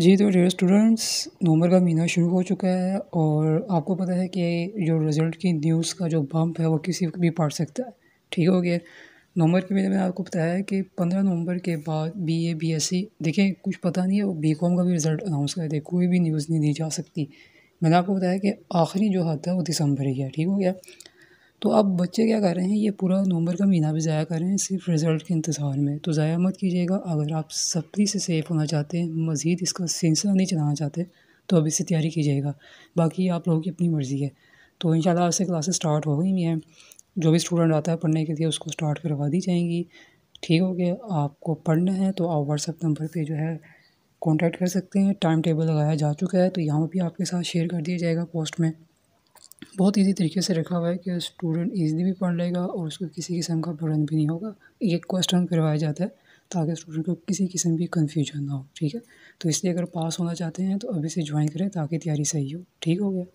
जी तो dear students नवंबर का महीना शुरू हो चुका है और आपको पता है कि जो रिज़ल्ट की न्यूज़ का जो बम्प है वो किसी भी पड़ सकता है ठीक हो गया नवंबर के महीने में आपको पता है कि पंद्रह नवंबर के बाद B A B S C देखें कुछ पता नहीं है वो बी कॉम का भी रिज़ल्ट अनाउंस कर दे कोई भी न्यूज़ नहीं दी जा सकती मैंने आपको बताया कि आखिरी जो हद है वो दिसंबर ही है ठीक हो गया तो अब बच्चे क्या कर रहे हैं ये पूरा नवंबर का महीना भी ज़ाया कर रहे हैं सिर्फ रिज़ल्ट के इंतज़ार में तो ज़ाया मत कीजिएगा अगर आप सख्ती से सेफ़ होना चाहते हैं मज़ीद इसका सिलसिला नहीं चलाना चाहते तो अब इससे तैयारी कीजिएगा बाकी आप लोगों की अपनी मर्ज़ी है तो इन आज से क्लासेस स्टार्ट हो गई हैं जो भी स्टूडेंट आता है पढ़ने के लिए उसको स्टार्ट करवा दी जाएंगी ठीक हो गया आपको पढ़ना है तो आप व्हाट्सअप नंबर पर जो है कॉन्टैक्ट कर सकते हैं टाइम टेबल लगाया जा चुका है तो यहाँ भी आपके साथ शेयर कर दिया जाएगा पोस्ट में बहुत इजी तरीके से रखा हुआ है कि स्टूडेंट ईजिली भी पढ़ लेगा और उसको किसी किस्म का बर्डन भी नहीं होगा ये क्वेश्चन करवाया जाता है ताकि स्टूडेंट को किसी किस्म की कन्फ्यूजन ना हो ठीक है तो इसलिए अगर पास होना चाहते हैं तो अभी से ज्वाइन करें ताकि तैयारी सही हो ठीक हो गया